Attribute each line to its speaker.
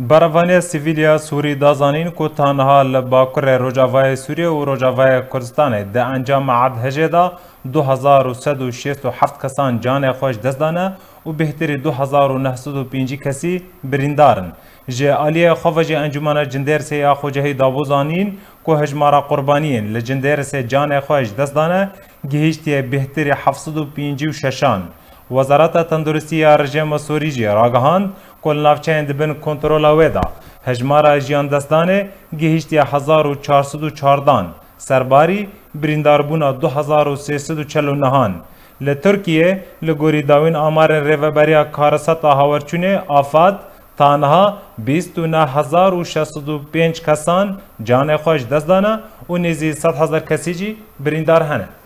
Speaker 1: برافانیا سیویلیا سوری دازانین کو تنها لباکر روجاوای سوریه و روجاوای کردستان د انجام عرض هجدا 2167 کسان جان خوش دزدانه و بهتری 2905 کسی بریندارن جه علی خوج انجمن جندر سه خوجه دابوزانین کو هجمارا قربانین لجندر سه جان خوش دزدانه گهشتی بهتری 756 وزارت تندرستی رژیم سوری جه راگهاند کل ناوچه دبن کنترولا ودا هجمارا جیاندستان گهیشتی 1414 سرباری برینداربونا 2349 له ترکیه له ګوري داوین امر ریوبریا کارسات هاورچونه آفات تنها 29605 کسان جان خوش دست دانه و نیزی 100000 کسی جی بریندار هنه